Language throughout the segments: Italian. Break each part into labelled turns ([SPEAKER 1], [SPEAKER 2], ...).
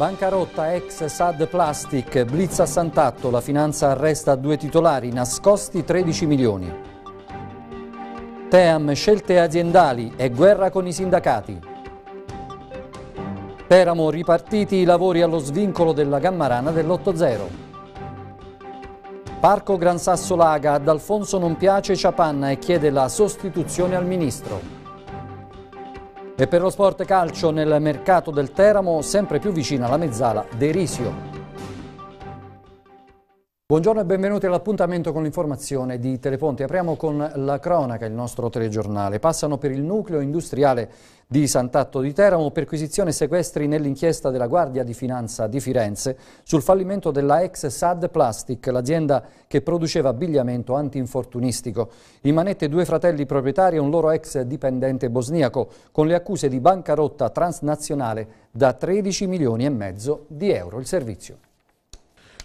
[SPEAKER 1] Bancarotta ex SAD Plastic, blitz a Sant'Atto, la finanza arresta due titolari, nascosti 13 milioni. Team, scelte aziendali e guerra con i sindacati. Teramo, ripartiti i lavori allo svincolo della Gammarana dell'8-0. Parco Gran Sasso Laga, ad Alfonso non piace Ciapanna e chiede la sostituzione al Ministro. E per lo sport calcio nel mercato del Teramo sempre più vicina la mezzala Derisio. Buongiorno e benvenuti all'appuntamento con l'informazione di Telefonte. Apriamo con la cronaca, il nostro telegiornale. Passano per il nucleo industriale di Sant'Atto di Teramo, perquisizione e sequestri nell'inchiesta della Guardia di Finanza di Firenze sul fallimento della ex SAD Plastic, l'azienda che produceva abbigliamento antinfortunistico. In manette due fratelli proprietari e un loro ex dipendente bosniaco, con le accuse di bancarotta transnazionale da 13 milioni e mezzo di euro. Il servizio.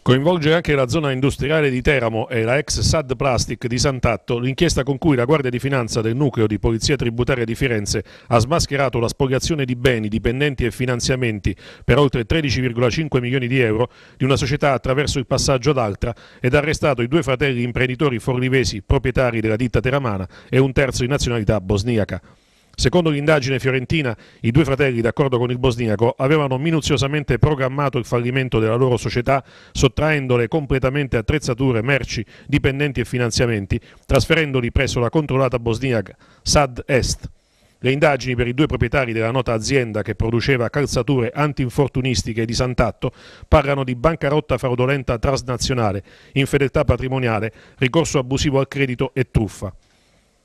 [SPEAKER 2] Coinvolge anche la zona industriale di Teramo e la ex SAD Plastic di Sant'Atto l'inchiesta con cui la Guardia di Finanza del Nucleo di Polizia Tributaria di Firenze ha smascherato la spogliazione di beni, dipendenti e finanziamenti per oltre 13,5 milioni di euro di una società attraverso il passaggio ad altra ed ha arrestato i due fratelli imprenditori forlivesi proprietari della ditta teramana e un terzo di nazionalità bosniaca. Secondo l'indagine fiorentina, i due fratelli, d'accordo con il bosniaco, avevano minuziosamente programmato il fallimento della loro società, sottraendole completamente attrezzature, merci, dipendenti e finanziamenti, trasferendoli presso la controllata bosniaca SAD Est. Le indagini per i due proprietari della nota azienda che produceva calzature antinfortunistiche di Sant'Atto parlano di bancarotta fraudolenta transnazionale, infedeltà patrimoniale, ricorso abusivo al credito e truffa.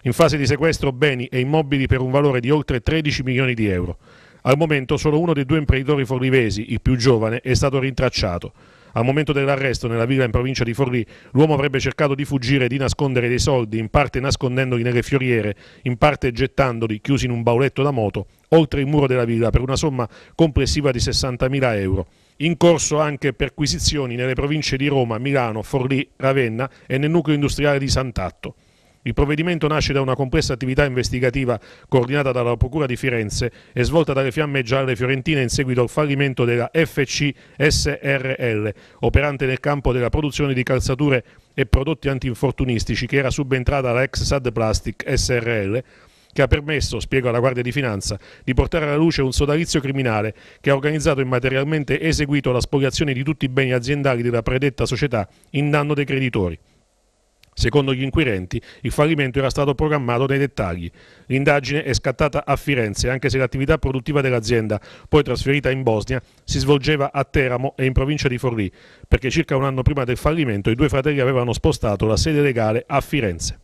[SPEAKER 2] In fase di sequestro beni e immobili per un valore di oltre 13 milioni di euro. Al momento solo uno dei due imprenditori forlivesi, il più giovane, è stato rintracciato. Al momento dell'arresto nella villa in provincia di Forlì, l'uomo avrebbe cercato di fuggire e di nascondere dei soldi, in parte nascondendoli nelle fioriere, in parte gettandoli, chiusi in un bauletto da moto, oltre il muro della villa per una somma complessiva di 60.000 euro. In corso anche perquisizioni nelle province di Roma, Milano, Forlì, Ravenna e nel nucleo industriale di Sant'Atto. Il provvedimento nasce da una complessa attività investigativa coordinata dalla Procura di Firenze e svolta dalle Fiamme Gialle Fiorentine in seguito al fallimento della FCSRL, operante nel campo della produzione di calzature e prodotti antinfortunistici, che era subentrata alla ex SAD Plastic SRL, che ha permesso, spiego alla Guardia di Finanza, di portare alla luce un sodalizio criminale che ha organizzato e materialmente eseguito la spogliazione di tutti i beni aziendali della predetta società in danno dei creditori. Secondo gli inquirenti, il fallimento era stato programmato nei dettagli. L'indagine è scattata a Firenze, anche se l'attività produttiva dell'azienda, poi trasferita in Bosnia, si svolgeva a Teramo e in provincia di Forlì, perché circa un anno prima del fallimento i due fratelli avevano spostato la sede legale a Firenze.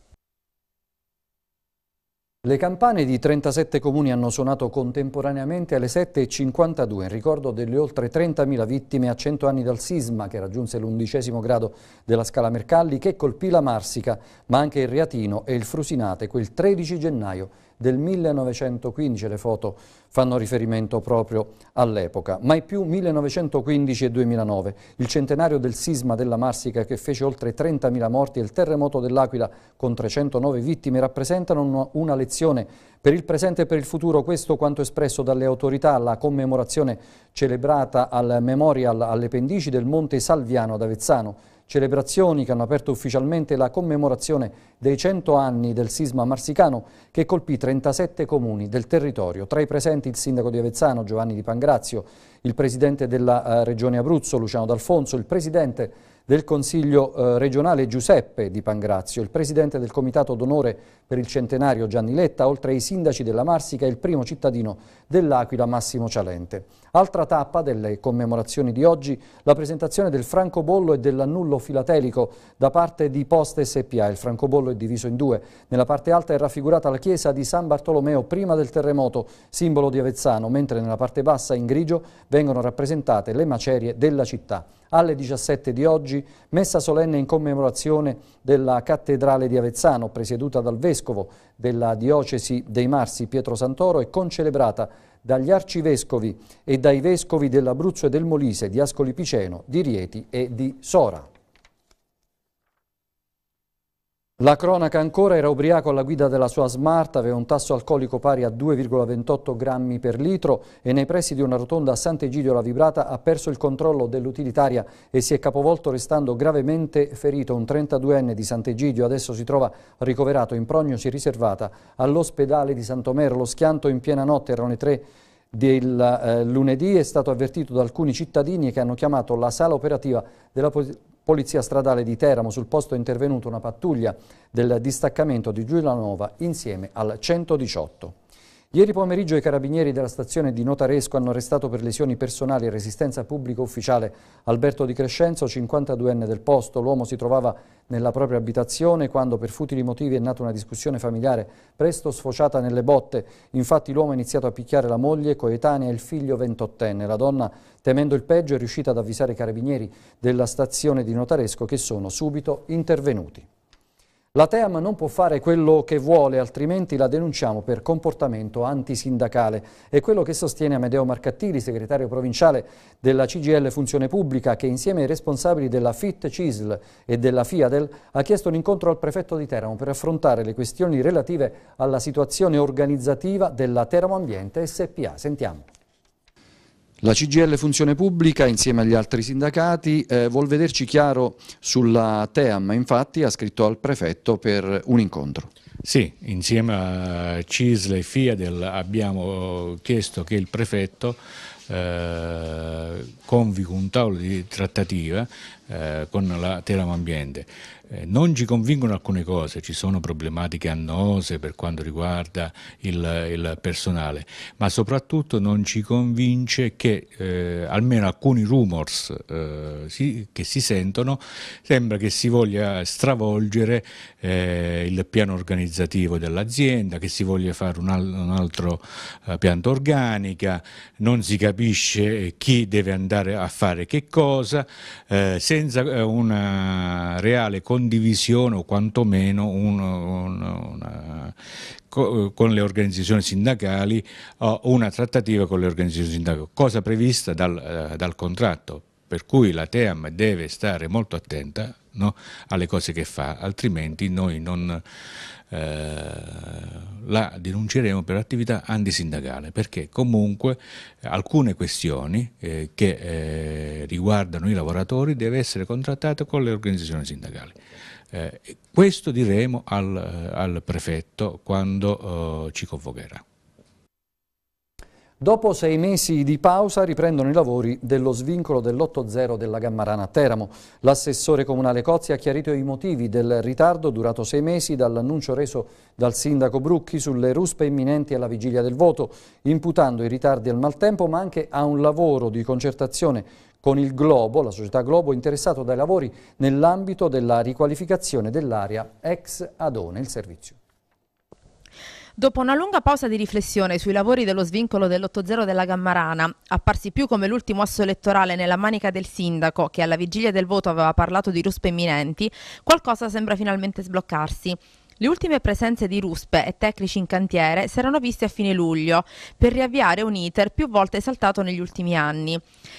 [SPEAKER 1] Le campane di 37 comuni hanno suonato contemporaneamente alle 7.52 in ricordo delle oltre 30.000 vittime a 100 anni dal sisma che raggiunse l'undicesimo grado della scala Mercalli che colpì la Marsica ma anche il Reatino e il Frusinate quel 13 gennaio del 1915, le foto fanno riferimento proprio all'epoca. Mai più 1915 e 2009, il centenario del sisma della Marsica che fece oltre 30.000 morti e il terremoto dell'Aquila con 309 vittime rappresentano una lezione per il presente e per il futuro. Questo quanto espresso dalle autorità alla commemorazione celebrata al Memorial alle pendici del Monte Salviano ad Avezzano celebrazioni che hanno aperto ufficialmente la commemorazione dei 100 anni del sisma marsicano che colpì 37 comuni del territorio. Tra i presenti il sindaco di Avezzano Giovanni Di Pangrazio, il presidente della eh, Regione Abruzzo Luciano D'Alfonso, il presidente del Consiglio eh, regionale Giuseppe Di Pangrazio, il presidente del Comitato d'Onore per il Centenario Gianni Letta, oltre ai sindaci della Marsica e il primo cittadino dell'Aquila Massimo Cialente. Altra tappa delle commemorazioni di oggi, la presentazione del francobollo e dell'annullo filatelico da parte di Poste SPA. Il francobollo è diviso in due. Nella parte alta è raffigurata la chiesa di San Bartolomeo prima del terremoto, simbolo di Avezzano, mentre nella parte bassa in grigio vengono rappresentate le macerie della città alle 17 di oggi, messa solenne in commemorazione della cattedrale di Avezzano, presieduta dal vescovo della diocesi dei Marsi Pietro Santoro e concelebrata dagli arcivescovi e dai vescovi dell'Abruzzo e del Molise, di Ascoli Piceno, di Rieti e di Sora. La cronaca ancora era ubriaco alla guida della sua Smart, aveva un tasso alcolico pari a 2,28 grammi per litro e nei pressi di una rotonda a Sant'Egidio la Vibrata ha perso il controllo dell'utilitaria e si è capovolto restando gravemente ferito. Un 32enne di Sant'Egidio adesso si trova ricoverato in prognosi riservata all'ospedale di Santomero. Lo schianto in piena notte erano le 3 del eh, lunedì è stato avvertito da alcuni cittadini che hanno chiamato la sala operativa della, polizia Polizia stradale di Teramo, sul posto è intervenuta una pattuglia del distaccamento di Giulianova insieme al 118. Ieri pomeriggio i carabinieri della stazione di Notaresco hanno arrestato per lesioni personali e resistenza pubblica ufficiale Alberto Di Crescenzo, 52enne del posto. L'uomo si trovava nella propria abitazione quando per futili motivi è nata una discussione familiare, presto sfociata nelle botte. Infatti l'uomo ha iniziato a picchiare la moglie, coetanea e il figlio 28enne. La donna, temendo il peggio, è riuscita ad avvisare i carabinieri della stazione di Notaresco che sono subito intervenuti. La Team non può fare quello che vuole, altrimenti la denunciamo per comportamento antisindacale. È quello che sostiene Amedeo Marcattini, segretario provinciale della CGL Funzione Pubblica, che insieme ai responsabili della FIT CISL e della FIADEL ha chiesto un incontro al prefetto di Teramo per affrontare le questioni relative alla situazione organizzativa della Teramo Ambiente SPA. Sentiamo. La CGL Funzione Pubblica, insieme agli altri sindacati, eh, vuol vederci
[SPEAKER 3] chiaro sulla TEAM, infatti ha scritto al prefetto per un incontro. Sì, insieme a CISL e FIADEL abbiamo chiesto che il prefetto eh, convochi un tavolo di trattativa eh, con la TEAM Ambiente. Eh, non ci convincono alcune cose, ci sono problematiche annose per quanto riguarda il, il personale, ma soprattutto non ci convince che eh, almeno alcuni rumors eh, si, che si sentono sembra che si voglia stravolgere eh, il piano organizzativo dell'azienda, che si voglia fare un, al, un altro eh, pianta organica, non si capisce chi deve andare a fare che cosa, eh, senza una reale condizione condivisione o quantomeno un, un, una, con le organizzazioni sindacali o eh, una trattativa con le organizzazioni sindacali, cosa prevista dal, eh, dal contratto, per cui la TEAM deve stare molto attenta no? alle cose che fa, altrimenti noi non eh, la denunceremo per attività antisindacale, perché comunque eh, alcune questioni eh, che eh, riguardano i lavoratori deve essere contrattate con le organizzazioni sindacali. Eh, questo diremo al, eh, al prefetto quando ci convocherà.
[SPEAKER 1] Dopo sei mesi di pausa riprendono i lavori dello svincolo dell'8-0 della Gammarana a Teramo. L'assessore comunale Cozzi ha chiarito i motivi del ritardo durato sei mesi dall'annuncio reso dal sindaco Brucchi sulle ruspe imminenti alla vigilia del voto, imputando i ritardi al maltempo ma anche a un lavoro di concertazione con il Globo, la società Globo interessato dai lavori nell'ambito della riqualificazione dell'area ex Adone, il servizio.
[SPEAKER 4] Dopo una lunga pausa di riflessione sui lavori dello svincolo dell'8-0 della Gammarana, apparsi più come l'ultimo asso elettorale nella manica del sindaco che alla vigilia del voto aveva parlato di ruspe imminenti, qualcosa sembra finalmente sbloccarsi. Le ultime presenze di ruspe e tecnici in cantiere si erano viste a fine luglio, per riavviare un iter più volte esaltato negli ultimi anni.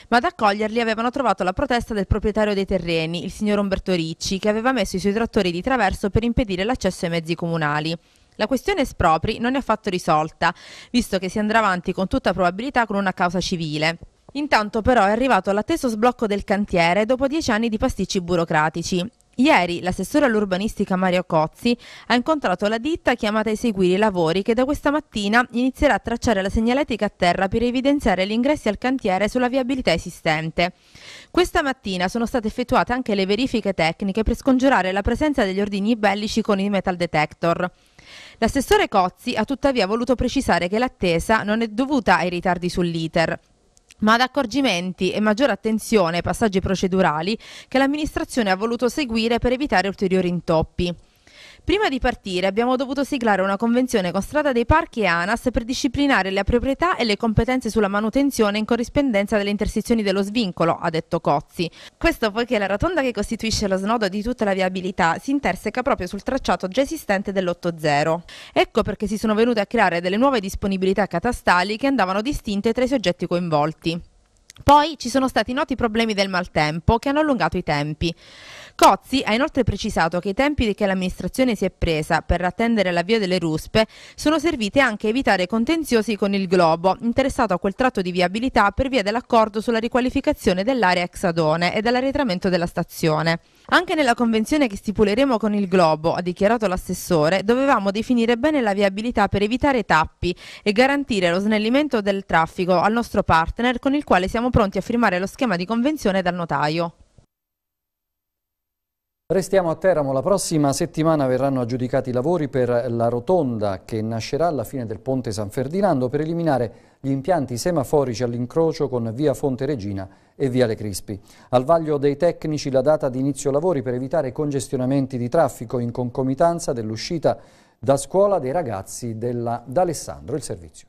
[SPEAKER 4] Ma ad accoglierli avevano trovato la protesta del proprietario dei terreni, il signor Umberto Ricci, che aveva messo i suoi trattori di traverso per impedire l'accesso ai mezzi comunali. La questione espropri non è affatto risolta, visto che si andrà avanti con tutta probabilità con una causa civile. Intanto però è arrivato l'atteso sblocco del cantiere dopo dieci anni di pasticci burocratici. Ieri l'assessore all'urbanistica Mario Cozzi ha incontrato la ditta chiamata a eseguire i lavori che da questa mattina inizierà a tracciare la segnaletica a terra per evidenziare gli ingressi al cantiere sulla viabilità esistente. Questa mattina sono state effettuate anche le verifiche tecniche per scongiurare la presenza degli ordini bellici con i metal detector. L'assessore Cozzi ha tuttavia voluto precisare che l'attesa non è dovuta ai ritardi sull'iter, ma ad accorgimenti e maggiore attenzione ai passaggi procedurali che l'amministrazione ha voluto seguire per evitare ulteriori intoppi. Prima di partire abbiamo dovuto siglare una convenzione con Strada dei Parchi e ANAS per disciplinare le proprietà e le competenze sulla manutenzione in corrispondenza delle intersezioni dello svincolo, ha detto Cozzi. Questo poiché la rotonda che costituisce lo snodo di tutta la viabilità si interseca proprio sul tracciato già esistente dell'8.0. Ecco perché si sono venute a creare delle nuove disponibilità catastali che andavano distinte tra i soggetti coinvolti. Poi ci sono stati noti problemi del maltempo che hanno allungato i tempi. Cozzi ha inoltre precisato che i tempi che l'amministrazione si è presa per attendere l'avvio delle ruspe sono serviti anche a evitare contenziosi con il Globo, interessato a quel tratto di viabilità per via dell'accordo sulla riqualificazione dell'area exadone e dell'arretramento della stazione. Anche nella convenzione che stipuleremo con il Globo, ha dichiarato l'assessore, dovevamo definire bene la viabilità per evitare tappi e garantire lo snellimento del traffico al nostro partner con il quale siamo pronti a firmare lo schema di convenzione dal notaio.
[SPEAKER 1] Restiamo a Teramo, la prossima settimana verranno aggiudicati i lavori per la rotonda che nascerà alla fine del ponte San Ferdinando per eliminare gli impianti semaforici all'incrocio con via Fonte Regina e via Le Crispi. Al vaglio dei tecnici la data di inizio lavori per evitare congestionamenti di traffico in concomitanza dell'uscita da scuola dei ragazzi d'Alessandro. il servizio.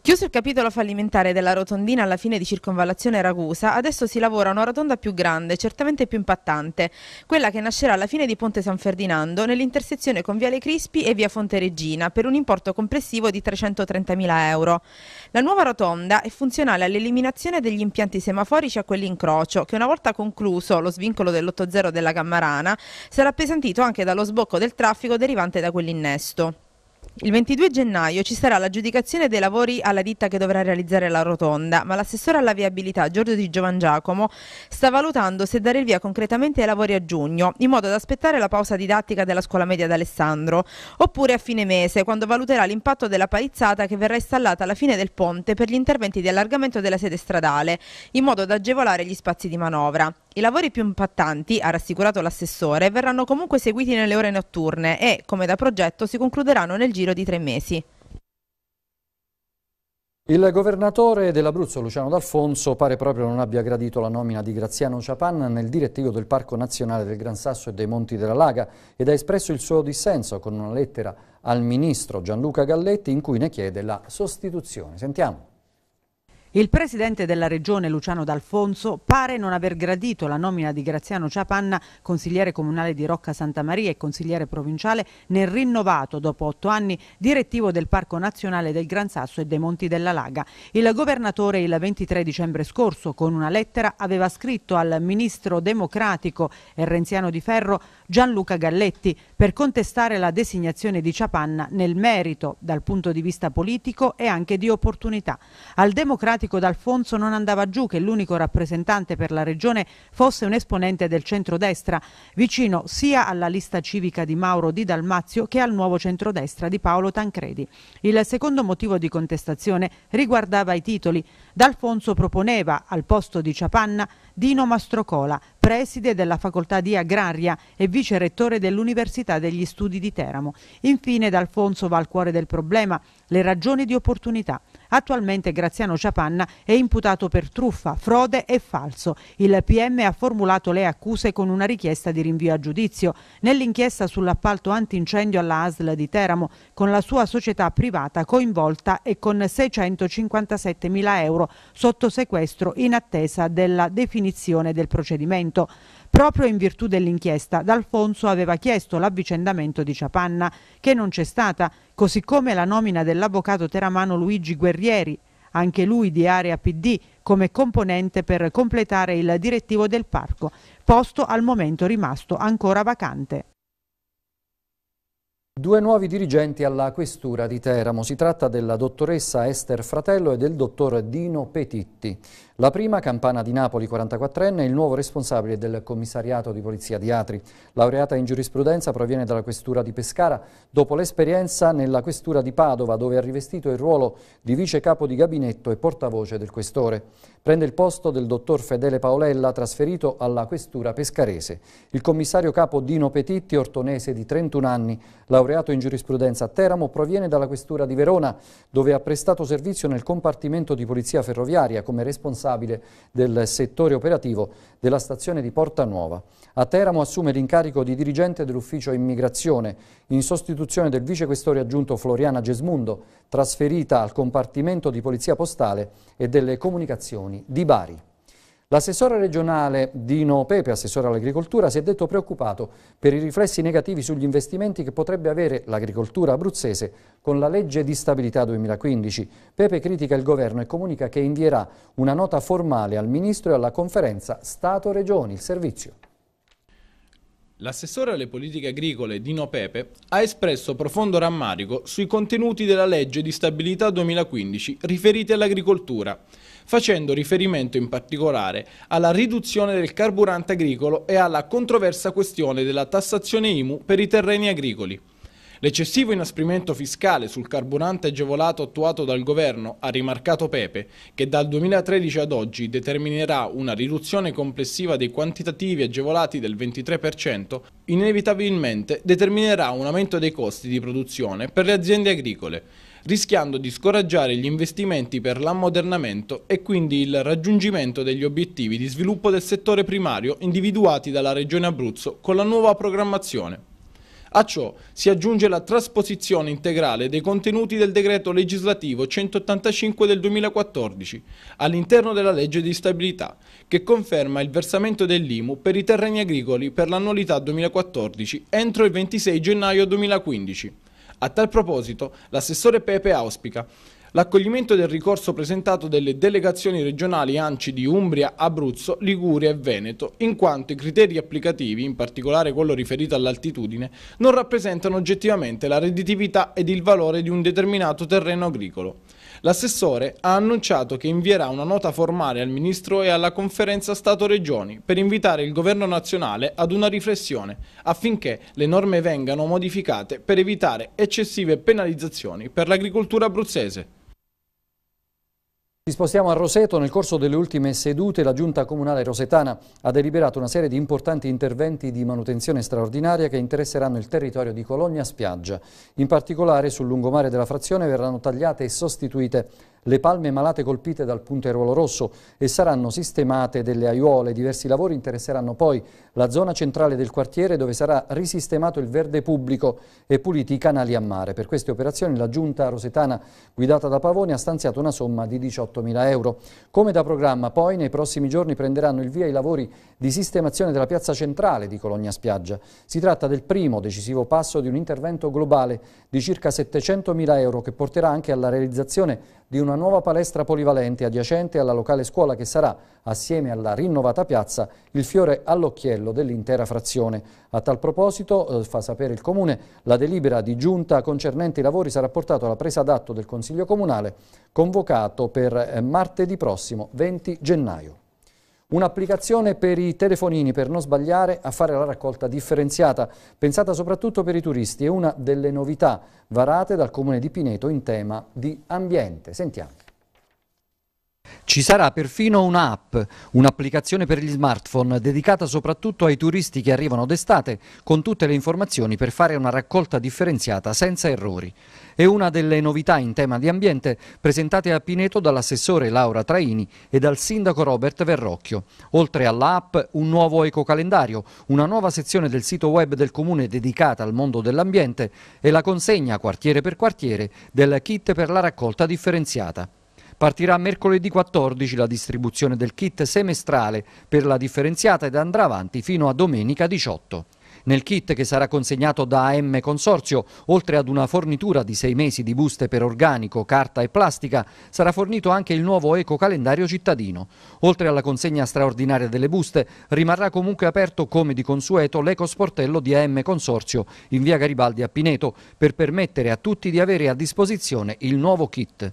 [SPEAKER 4] Chiuso il capitolo fallimentare della rotondina alla fine di circonvallazione Ragusa, adesso si lavora una rotonda più grande, certamente più impattante, quella che nascerà alla fine di Ponte San Ferdinando, nell'intersezione con Viale Crispi e Via Fonte Regina, per un importo complessivo di 330.000 euro. La nuova rotonda è funzionale all'eliminazione degli impianti semaforici a quell'incrocio, che una volta concluso lo svincolo dell'80 della Gammarana, sarà appesantito anche dallo sbocco del traffico derivante da quell'innesto. Il 22 gennaio ci sarà l'aggiudicazione dei lavori alla ditta che dovrà realizzare la rotonda, ma l'assessore alla viabilità Giorgio Di Giovan Giacomo sta valutando se dare il via concretamente ai lavori a giugno, in modo da aspettare la pausa didattica della scuola media d'Alessandro, oppure a fine mese, quando valuterà l'impatto della palizzata che verrà installata alla fine del ponte per gli interventi di allargamento della sede stradale, in modo da agevolare gli spazi di manovra. I lavori più impattanti, ha rassicurato l'assessore, verranno comunque seguiti nelle ore notturne e, come da progetto, si concluderanno nel giro giro di tre mesi.
[SPEAKER 1] Il governatore dell'Abruzzo Luciano D'Alfonso pare proprio non abbia gradito la nomina di Graziano Ciapan nel direttivo del Parco Nazionale del Gran Sasso e dei Monti della Laga ed ha espresso il suo dissenso con una lettera al ministro Gianluca Galletti in cui ne chiede la sostituzione. Sentiamo.
[SPEAKER 5] Il presidente della regione Luciano D'Alfonso pare non aver gradito la nomina di Graziano Ciapanna, consigliere comunale di Rocca Santa Maria e consigliere provinciale, nel rinnovato, dopo otto anni, direttivo del Parco Nazionale del Gran Sasso e dei Monti della Laga. Il governatore il 23 dicembre scorso, con una lettera, aveva scritto al ministro democratico e renziano di Ferro Gianluca Galletti per contestare la designazione di Ciapanna nel merito, dal punto di vista politico e anche di opportunità. Al democratico grafico d'Alfonso non andava giù che l'unico rappresentante per la regione fosse un esponente del centrodestra, vicino sia alla lista civica di Mauro Di Dalmazio che al nuovo centrodestra di Paolo Tancredi. Il secondo motivo di contestazione riguardava i titoli. D'Alfonso proponeva al posto di Ciapanna Dino Mastrocola, preside della facoltà di Agraria e vice rettore dell'Università degli Studi di Teramo. Infine D'Alfonso va al cuore del problema, le ragioni di opportunità. Attualmente Graziano Ciapanna è imputato per truffa, frode e falso. Il PM ha formulato le accuse con una richiesta di rinvio a giudizio. Nell'inchiesta sull'appalto antincendio alla ASL di Teramo, con la sua società privata coinvolta e con 657 mila euro sotto sequestro in attesa della definizione del procedimento. Proprio in virtù dell'inchiesta, D'Alfonso aveva chiesto l'avvicendamento di Ciapanna, che non c'è stata, così come la nomina dell'avvocato teramano Luigi Guerrieri, anche lui di area PD, come componente per completare il direttivo del parco, posto al momento rimasto ancora vacante.
[SPEAKER 1] Due nuovi dirigenti alla Questura di Teramo. Si tratta della dottoressa Esther Fratello e del dottor Dino Petitti. La prima, Campana di Napoli, 44enne, è il nuovo responsabile del commissariato di polizia di Atri. Laureata in giurisprudenza, proviene dalla questura di Pescara, dopo l'esperienza nella questura di Padova, dove ha rivestito il ruolo di vice capo di gabinetto e portavoce del questore. Prende il posto del dottor Fedele Paolella, trasferito alla questura pescarese. Il commissario capo Dino Petitti, ortonese di 31 anni, laureato in giurisprudenza a Teramo, proviene dalla questura di Verona, dove ha prestato servizio nel compartimento di polizia ferroviaria come responsabile responsabile del settore operativo della stazione di Porta Nuova. A Teramo assume l'incarico di dirigente dell'ufficio immigrazione in sostituzione del vicequestore aggiunto Floriana Gesmundo, trasferita al compartimento di polizia postale e delle comunicazioni di Bari. L'assessore regionale Dino Pepe, assessore all'agricoltura, si è detto preoccupato per i riflessi negativi sugli investimenti che potrebbe avere l'agricoltura abruzzese con la legge di stabilità 2015. Pepe critica il governo e comunica che invierà una nota formale al ministro e alla conferenza Stato-Regioni. Il servizio.
[SPEAKER 6] L'assessore alle politiche agricole Dino Pepe ha espresso profondo rammarico sui contenuti della legge di stabilità 2015 riferiti all'agricoltura facendo riferimento in particolare alla riduzione del carburante agricolo e alla controversa questione della tassazione IMU per i terreni agricoli. L'eccessivo inasprimento fiscale sul carburante agevolato attuato dal governo, ha rimarcato Pepe, che dal 2013 ad oggi determinerà una riduzione complessiva dei quantitativi agevolati del 23%, inevitabilmente determinerà un aumento dei costi di produzione per le aziende agricole rischiando di scoraggiare gli investimenti per l'ammodernamento e quindi il raggiungimento degli obiettivi di sviluppo del settore primario individuati dalla Regione Abruzzo con la nuova programmazione. A ciò si aggiunge la trasposizione integrale dei contenuti del decreto legislativo 185 del 2014 all'interno della legge di stabilità che conferma il versamento dell'IMU per i terreni agricoli per l'annualità 2014 entro il 26 gennaio 2015 a tal proposito, l'assessore Pepe auspica l'accoglimento del ricorso presentato delle delegazioni regionali ANCI di Umbria, Abruzzo, Liguria e Veneto, in quanto i criteri applicativi, in particolare quello riferito all'altitudine, non rappresentano oggettivamente la redditività ed il valore di un determinato terreno agricolo. L'assessore ha annunciato che invierà una nota formale al Ministro e alla Conferenza Stato-Regioni per invitare il Governo nazionale ad una riflessione affinché le norme vengano modificate per evitare eccessive penalizzazioni per l'agricoltura abruzzese.
[SPEAKER 1] Ci spostiamo a Roseto. Nel corso delle ultime sedute la Giunta Comunale Rosetana ha deliberato una serie di importanti interventi di manutenzione straordinaria che interesseranno il territorio di Colonia Spiaggia. In particolare sul lungomare della frazione verranno tagliate e sostituite le palme malate colpite dal punteruolo rosso e saranno sistemate delle aiuole. Diversi lavori interesseranno poi la zona centrale del quartiere dove sarà risistemato il verde pubblico e puliti i canali a mare. Per queste operazioni la giunta rosetana guidata da Pavoni ha stanziato una somma di 18.000 euro. Come da programma poi nei prossimi giorni prenderanno il via i lavori di sistemazione della piazza centrale di Cologna Spiaggia. Si tratta del primo decisivo passo di un intervento globale di circa 700.000 euro che porterà anche alla realizzazione di una nuova palestra polivalente adiacente alla locale scuola che sarà, assieme alla rinnovata piazza, il fiore all'occhiello dell'intera frazione. A tal proposito, eh, fa sapere il Comune, la delibera di giunta concernente i lavori sarà portata alla presa d'atto del Consiglio Comunale, convocato per eh, martedì prossimo 20 gennaio. Un'applicazione per i telefonini per non sbagliare a fare la raccolta differenziata, pensata soprattutto per i turisti, è una delle novità varate dal comune di Pineto in tema di ambiente. Sentiamo. Ci sarà perfino un'app, un'applicazione per gli smartphone dedicata soprattutto ai turisti che arrivano d'estate con tutte le informazioni per fare una raccolta differenziata senza errori. È una delle novità in tema di ambiente presentate a Pineto dall'assessore Laura Traini e dal sindaco Robert Verrocchio. Oltre all'app un nuovo ecocalendario, una nuova sezione del sito web del comune dedicata al mondo dell'ambiente e la consegna quartiere per quartiere del kit per la raccolta differenziata. Partirà mercoledì 14 la distribuzione del kit semestrale per la differenziata ed andrà avanti fino a domenica 18. Nel kit che sarà consegnato da AM Consorzio, oltre ad una fornitura di sei mesi di buste per organico, carta e plastica, sarà fornito anche il nuovo eco calendario cittadino. Oltre alla consegna straordinaria delle buste, rimarrà comunque aperto come di consueto l'ecosportello di AM Consorzio in via Garibaldi a Pineto per permettere a tutti di avere a disposizione il nuovo kit.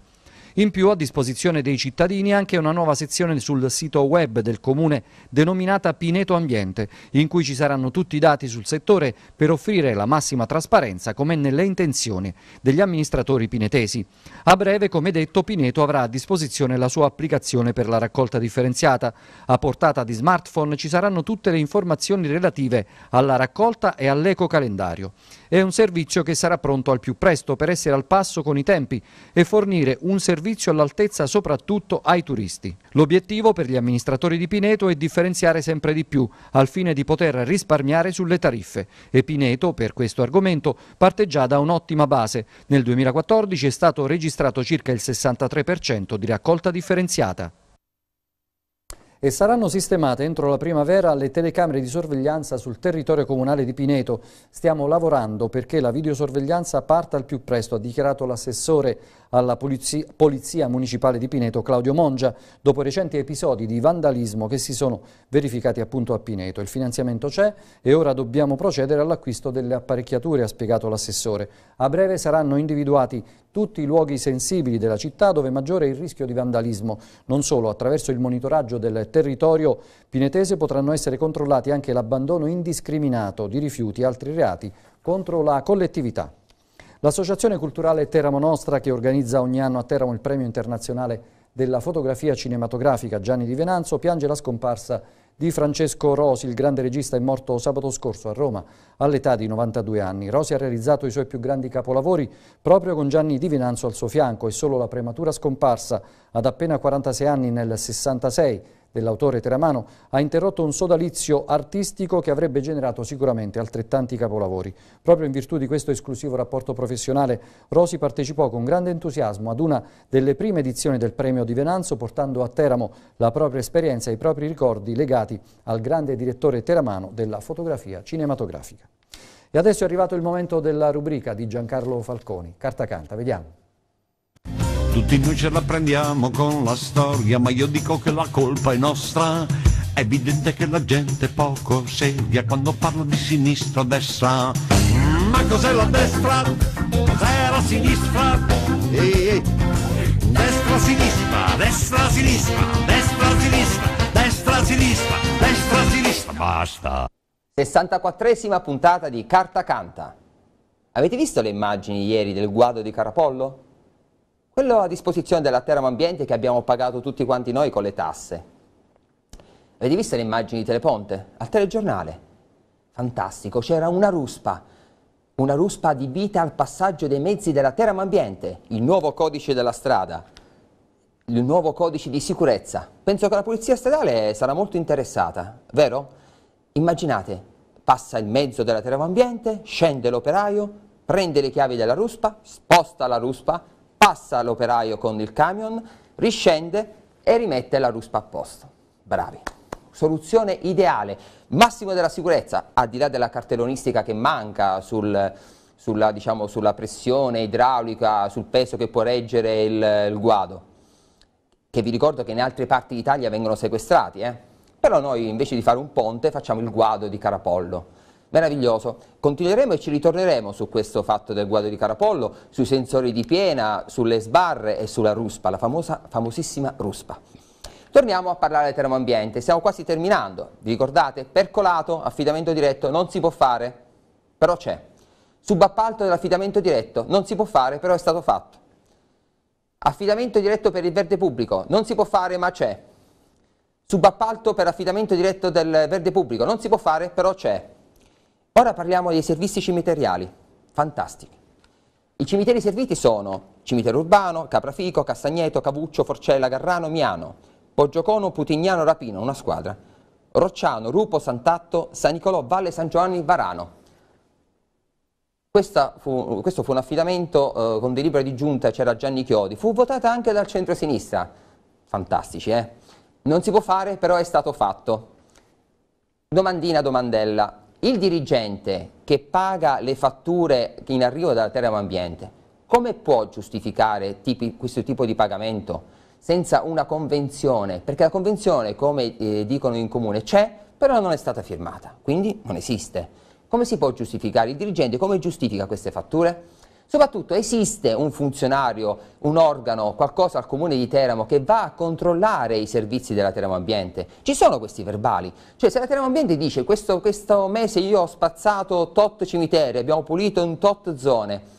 [SPEAKER 1] In più a disposizione dei cittadini anche una nuova sezione sul sito web del Comune denominata Pineto Ambiente, in cui ci saranno tutti i dati sul settore per offrire la massima trasparenza come nelle intenzioni degli amministratori pinetesi. A breve, come detto, Pineto avrà a disposizione la sua applicazione per la raccolta differenziata. A portata di smartphone ci saranno tutte le informazioni relative alla raccolta e all'ecocalendario. È un servizio che sarà pronto al più presto per essere al passo con i tempi e fornire un servizio all'altezza soprattutto ai turisti. L'obiettivo per gli amministratori di Pineto è differenziare sempre di più al fine di poter risparmiare sulle tariffe e Pineto per questo argomento parte già da un'ottima base. Nel 2014 è stato registrato circa il 63% di raccolta differenziata e saranno sistemate entro la primavera le telecamere di sorveglianza sul territorio comunale di Pineto. Stiamo lavorando perché la videosorveglianza parta al più presto, ha dichiarato l'assessore alla polizia, polizia municipale di Pineto Claudio Mongia dopo recenti episodi di vandalismo che si sono verificati appunto a Pineto. Il finanziamento c'è e ora dobbiamo procedere all'acquisto delle apparecchiature, ha spiegato l'assessore. A breve saranno individuati tutti i luoghi sensibili della città dove maggiore è il rischio di vandalismo. Non solo, attraverso il monitoraggio del territorio pinetese potranno essere controllati anche l'abbandono indiscriminato di rifiuti e altri reati contro la collettività. L'Associazione Culturale Teramo Nostra, che organizza ogni anno a Teramo il Premio Internazionale della fotografia cinematografica Gianni di Venanzo piange la scomparsa di Francesco Rosi, il grande regista è morto sabato scorso a Roma all'età di 92 anni. Rosi ha realizzato i suoi più grandi capolavori proprio con Gianni Di Venanzo al suo fianco e solo la prematura scomparsa ad appena 46 anni nel 66 dell'autore teramano ha interrotto un sodalizio artistico che avrebbe generato sicuramente altrettanti capolavori. Proprio in virtù di questo esclusivo rapporto professionale, Rosi partecipò con grande entusiasmo ad una delle prime edizioni del premio di Venanzo, portando a Teramo la propria esperienza e i propri ricordi legati al grande direttore teramano della fotografia cinematografica. E adesso è arrivato il momento della rubrica di Giancarlo Falconi. Carta canta, vediamo.
[SPEAKER 3] Tutti noi ce la prendiamo con la storia, ma io dico che la colpa è nostra. È evidente che la gente è poco seria quando parla di sinistra o destra. Ma cos'è la destra? Cos'è la sinistra? Ehi, eh. Destra, sinistra, destra, sinistra, destra, sinistra, destra, sinistra, destra, sinistra, basta.
[SPEAKER 7] 64esima puntata di Carta Canta. Avete visto le immagini ieri del guado di Carapollo? quello a disposizione della Terra Ambiente che abbiamo pagato tutti quanti noi con le tasse. Avete visto le immagini di Teleponte? Al telegiornale. Fantastico, c'era una ruspa, una ruspa adibita al passaggio dei mezzi della Terra Ambiente, il nuovo codice della strada, il nuovo codice di sicurezza. Penso che la polizia stradale sarà molto interessata, vero? Immaginate, passa il mezzo della Terra Ambiente, scende l'operaio, prende le chiavi della ruspa, sposta la ruspa, passa l'operaio con il camion, riscende e rimette la ruspa a posto. Bravi. Soluzione ideale, massimo della sicurezza, al di là della cartellonistica che manca sul, sulla, diciamo, sulla, pressione idraulica, sul peso che può reggere il, il, guado, che vi ricordo che in altre parti d'Italia vengono sequestrati, eh? però noi invece di fare un ponte facciamo il guado di Carapollo Meraviglioso. Continueremo e ci ritorneremo su questo fatto del guado di Carapollo, sui sensori di piena, sulle sbarre e sulla ruspa, la famosa, famosissima ruspa. Torniamo a parlare del termoambiente, stiamo quasi terminando. Vi ricordate? Percolato, affidamento diretto, non si può fare, però c'è. Subappalto dell'affidamento diretto, non si può fare, però è stato fatto. Affidamento diretto per il verde pubblico, non si può fare, ma c'è. Subappalto per affidamento diretto del verde pubblico, non si può fare, però c'è. Ora parliamo dei servizi cimiteriali, fantastici. I cimiteri serviti sono Cimitero Urbano, Caprafico, Castagneto, Cavuccio, Forcella, Garrano, Miano, Poggiocono, Putignano, Rapino, una squadra, Rocciano, Rupo, Sant'Atto, San Nicolò, Valle San Giovanni, Varano. Fu, questo fu un affidamento eh, con delibera di giunta, c'era Gianni Chiodi, fu votata anche dal centro-sinistra, fantastici eh? Non si può fare però è stato fatto. Domandina, domandella, il dirigente che paga le fatture in arrivo dalla Terra Ambiente, come può giustificare tipi, questo tipo di pagamento senza una convenzione? Perché la convenzione, come eh, dicono in comune, c'è, però non è stata firmata, quindi non esiste. Come si può giustificare il dirigente? Come giustifica queste fatture? Soprattutto esiste un funzionario, un organo, qualcosa al comune di Teramo che va a controllare i servizi della Teramo Ambiente? Ci sono questi verbali? Cioè se la Teramo Ambiente dice questo, questo mese io ho spazzato tot cimiteri, abbiamo pulito in tot zone,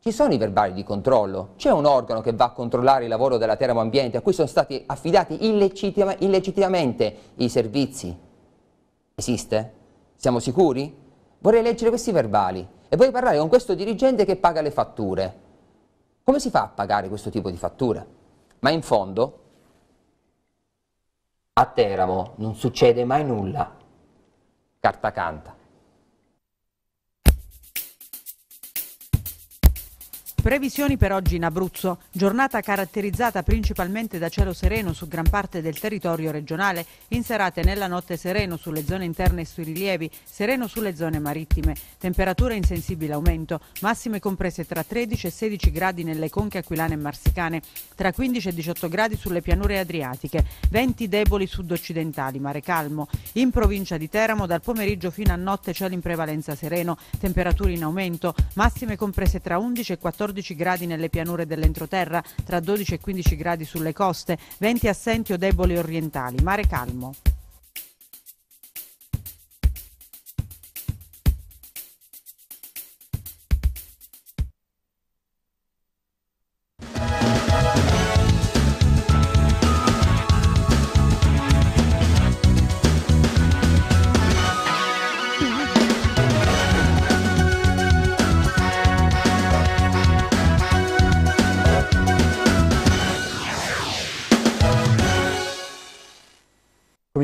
[SPEAKER 7] ci sono i verbali di controllo, c'è un organo che va a controllare il lavoro della Teramo Ambiente a cui sono stati affidati illegittima, illegittimamente i servizi. Esiste? Siamo sicuri? Vorrei leggere questi verbali e poi parlare con questo dirigente che paga le fatture. Come si fa a pagare questo tipo di fatture? Ma in fondo a Teramo non succede mai nulla. Carta canta.
[SPEAKER 5] Previsioni per oggi in Abruzzo, giornata caratterizzata principalmente da cielo sereno su gran parte del territorio regionale, in nella notte sereno sulle zone interne e sui rilievi, sereno sulle zone marittime, temperature in sensibile aumento, massime comprese tra 13 e 16 gradi nelle conche aquilane e marsicane, tra 15 e 18 gradi sulle pianure adriatiche, venti deboli sud-occidentali, mare calmo. In provincia di Teramo dal pomeriggio fino a notte cielo in prevalenza sereno, temperature in aumento, massime comprese tra 11 e 14 14 gradi nelle pianure dell'entroterra, tra 12 e 15 gradi sulle coste, venti assenti o deboli orientali, mare calmo.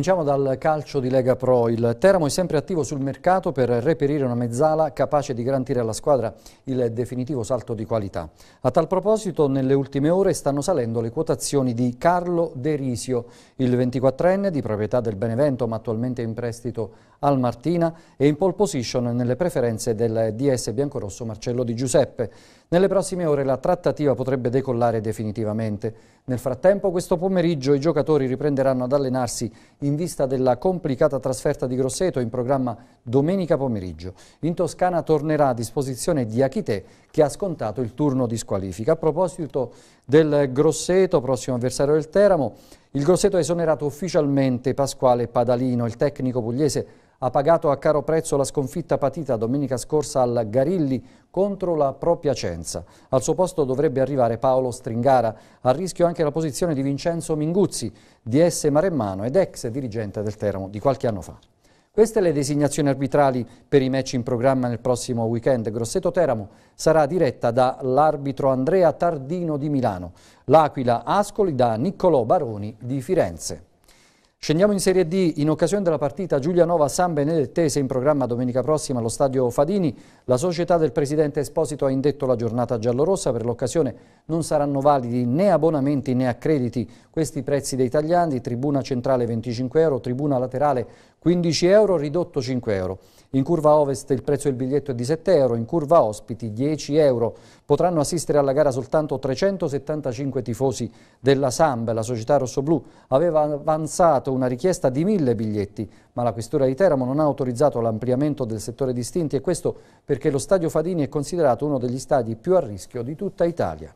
[SPEAKER 1] Cominciamo dal calcio di Lega Pro. Il Teramo è sempre attivo sul mercato per reperire una mezzala capace di garantire alla squadra il definitivo salto di qualità. A tal proposito, nelle ultime ore stanno salendo le quotazioni di Carlo De Risio, il 24enne di proprietà del Benevento, ma attualmente in prestito al Martina e in pole position nelle preferenze del DS biancorosso Marcello Di Giuseppe. Nelle prossime ore la trattativa potrebbe decollare definitivamente. Nel frattempo, questo pomeriggio i giocatori riprenderanno ad allenarsi in vista della complicata trasferta di Grosseto in programma domenica pomeriggio. In Toscana tornerà a disposizione di Achite che ha scontato il turno di squalifica. A proposito del Grosseto, prossimo avversario del Teramo, il Grosseto ha esonerato ufficialmente Pasquale Padalino, il tecnico pugliese ha pagato a caro prezzo la sconfitta patita domenica scorsa al Garilli contro la propria Cenza. Al suo posto dovrebbe arrivare Paolo Stringara, a rischio anche la posizione di Vincenzo Minguzzi, DS Maremmano ed ex dirigente del Teramo di qualche anno fa. Queste le designazioni arbitrali per i match in programma nel prossimo weekend. Grosseto Teramo sarà diretta dall'arbitro Andrea Tardino di Milano, l'Aquila Ascoli da Niccolò Baroni di Firenze. Scendiamo in Serie D in occasione della partita Giulianova-San Benedettese in programma domenica prossima allo stadio Fadini. La società del presidente Esposito ha indetto la giornata giallorossa. Per l'occasione non saranno validi né abbonamenti né accrediti. Questi prezzi dei tagliandi, tribuna centrale 25 euro, tribuna laterale 15 euro, ridotto 5 euro. In curva ovest il prezzo del biglietto è di 7 euro, in curva ospiti 10 euro. Potranno assistere alla gara soltanto 375 tifosi della Samba. La società rossoblù aveva avanzato una richiesta di 1000 biglietti, ma la questura di Teramo non ha autorizzato l'ampliamento del settore distinti e questo perché lo stadio Fadini è considerato uno degli stadi più a rischio di tutta Italia.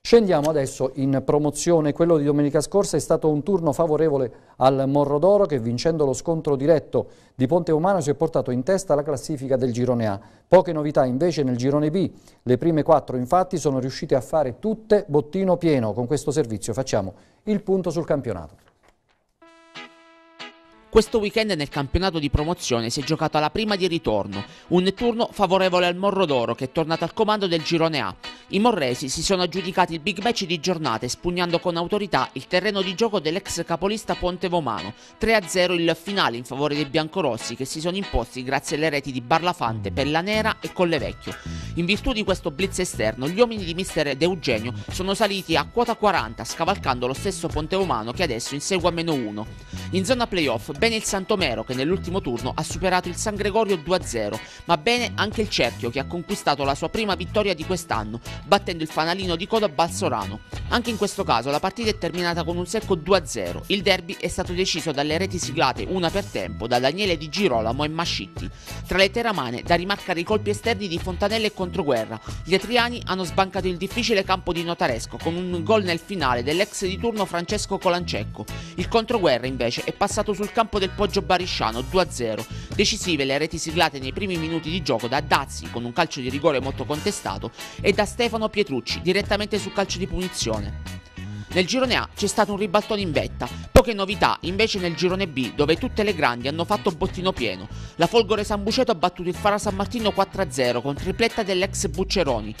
[SPEAKER 1] Scendiamo adesso in promozione. Quello di domenica scorsa è stato un turno favorevole al Morro d'Oro che vincendo lo scontro diretto di Ponte Umano si è portato in testa alla classifica del girone A. Poche novità invece nel girone B. Le prime quattro infatti sono riuscite a fare tutte bottino pieno. Con questo servizio facciamo il punto sul campionato.
[SPEAKER 8] Questo weekend nel campionato di promozione si è giocata la prima di ritorno, un turno favorevole al Morro d'Oro che è tornato al comando del girone A. I morresi si sono aggiudicati il big match di giornata espugnando con autorità il terreno di gioco dell'ex capolista Ponte Vomano, 3-0 il finale in favore dei biancorossi che si sono imposti grazie alle reti di Barlafante, Pellanera e Collevecchio. In virtù di questo blitz esterno, gli uomini di mister De Eugenio sono saliti a quota 40 scavalcando lo stesso Ponte Vomano che adesso insegue a meno 1. In zona playoff Bene il Santomero che nell'ultimo turno ha superato il San Gregorio 2-0, ma bene anche il Cerchio che ha conquistato la sua prima vittoria di quest'anno, battendo il fanalino di coda Balsorano. Anche in questo caso la partita è terminata con un secco 2-0. Il derby è stato deciso dalle reti siglate una per tempo da Daniele Di Girolamo e Mascitti. Tra le teramane da rimarcare i colpi esterni di Fontanella e Controguerra. Gli atriani hanno sbancato il difficile campo di Notaresco con un gol nel finale dell'ex di turno Francesco Colancecco. Il Controguerra invece è passato sul campo campo del Poggio Barisciano 2-0. Decisive le reti siglate nei primi minuti di gioco da Dazzi con un calcio di rigore molto contestato e da Stefano Pietrucci direttamente sul calcio di punizione. Nel girone A c'è stato un ribaltone in vetta, Poche novità invece nel girone B, dove tutte le grandi hanno fatto bottino pieno. La Folgore San Buceto ha battuto il Fara San Martino 4-0 con tripletta dell'ex Bucceroni.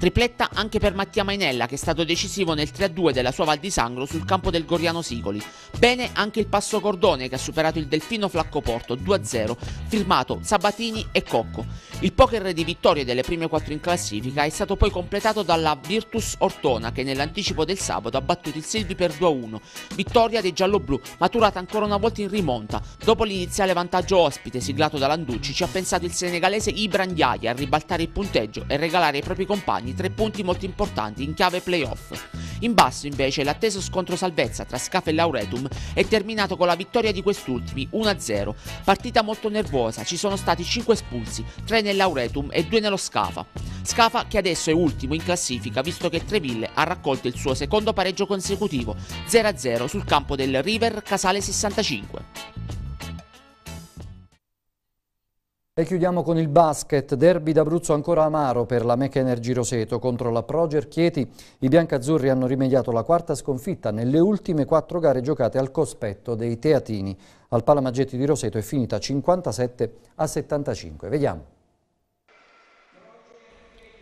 [SPEAKER 8] Tripletta anche per Mattia Mainella, che è stato decisivo nel 3-2 della sua Val di Sangro sul campo del Goriano Sicoli. Bene anche il passo Cordone, che ha superato il Delfino Flaccoporto 2-0, firmato Sabatini e Cocco. Il poker di vittorie delle prime quattro in classifica è stato poi completato dalla Virtus Ortona, che nell'anticipo del sabato ha battuto il Silvi per 2-1. Vittoria dei giallo giallo-blu, maturata ancora una volta in rimonta. Dopo l'iniziale vantaggio ospite siglato da Landucci, ci ha pensato il senegalese Ibran Diaghi a ribaltare il punteggio e regalare ai propri compagni tre punti molto importanti in chiave playoff. In basso invece l'atteso scontro salvezza tra Scafa e Lauretum è terminato con la vittoria di quest'ultimi 1-0. Partita molto nervosa, ci sono stati 5 espulsi, 3 nel Lauretum e 2 nello Scafa. Scafa che adesso è ultimo in classifica visto che Treville ha raccolto il suo secondo pareggio consecutivo 0-0 sul campo del River Casale 65.
[SPEAKER 1] E chiudiamo con il basket, derby d'Abruzzo ancora amaro per la Meca Energy Roseto contro la Proger Chieti. I biancazzurri hanno rimediato la quarta sconfitta nelle ultime quattro gare giocate al cospetto dei teatini. Al Palamaggetti di Roseto è finita 57 a 75. Vediamo.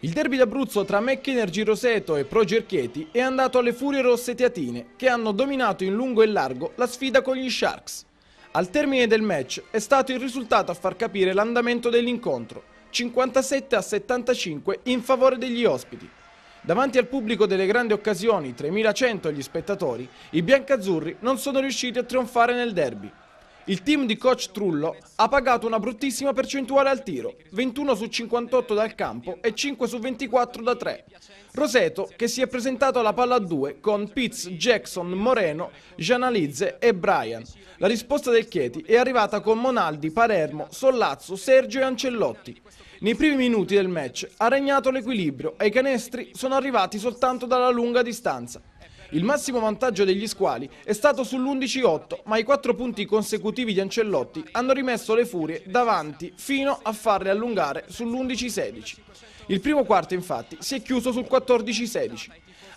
[SPEAKER 6] Il derby d'Abruzzo tra McEnergy Roseto e Pro Gerchieti è andato alle furie rosse teatine che hanno dominato in lungo e largo la sfida con gli Sharks. Al termine del match è stato il risultato a far capire l'andamento dell'incontro, 57 a 75 in favore degli ospiti. Davanti al pubblico delle grandi occasioni, 3100 gli spettatori, i biancazzurri non sono riusciti a trionfare nel derby. Il team di coach Trullo ha pagato una bruttissima percentuale al tiro, 21 su 58 dal campo e 5 su 24 da 3. Roseto che si è presentato alla palla a 2 con Pitts, Jackson, Moreno, Gianalizze e Brian. La risposta del Chieti è arrivata con Monaldi, Palermo, Sollazzo, Sergio e Ancellotti. Nei primi minuti del match ha regnato l'equilibrio e i canestri sono arrivati soltanto dalla lunga distanza. Il massimo vantaggio degli squali è stato sull'11-8, ma i quattro punti consecutivi di Ancellotti hanno rimesso le furie davanti fino a farle allungare sull'11-16. Il primo quarto infatti si è chiuso sul 14-16.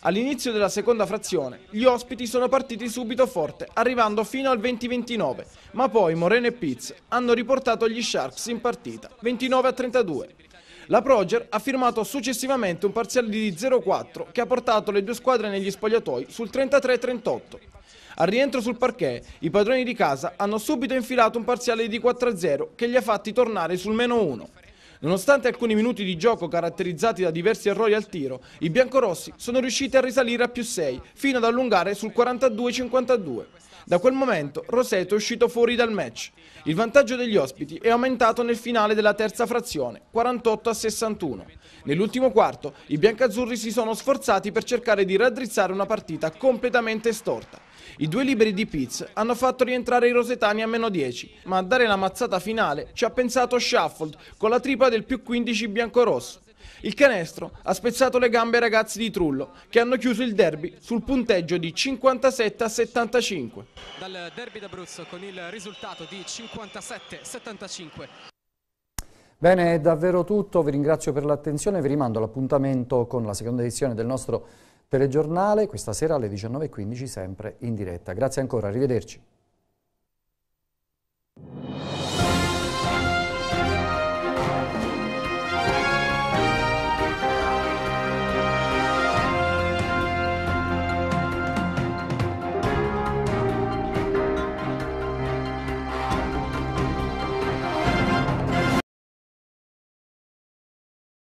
[SPEAKER 6] All'inizio della seconda frazione gli ospiti sono partiti subito forte, arrivando fino al 20-29, ma poi Moreno e Piz hanno riportato gli Sharks in partita 29-32. La Proger ha firmato successivamente un parziale di 0-4 che ha portato le due squadre negli spogliatoi sul 33-38. Al rientro sul parquet, i padroni di casa hanno subito infilato un parziale di 4-0 che li ha fatti tornare sul meno 1. Nonostante alcuni minuti di gioco caratterizzati da diversi errori al tiro, i biancorossi sono riusciti a risalire a più 6 fino ad allungare sul 42-52. Da quel momento Roseto è uscito fuori dal match. Il vantaggio degli ospiti è aumentato nel finale della terza frazione, 48 a 61. Nell'ultimo quarto i biancazzurri si sono sforzati per cercare di raddrizzare una partita completamente storta. I due liberi di Piz hanno fatto rientrare i rosetani a meno 10, ma a dare la mazzata finale ci ha pensato Shaffold con la tripa del più 15 biancorosso. Il canestro ha spezzato le gambe ai ragazzi di Trullo, che hanno chiuso il derby sul punteggio di 57 a 75. Dal derby d'Abruzzo con il risultato di 57 75.
[SPEAKER 1] Bene, è davvero tutto, vi ringrazio per l'attenzione, vi rimando all'appuntamento con la seconda edizione del nostro telegiornale, questa sera alle 19.15 sempre in diretta. Grazie ancora, arrivederci.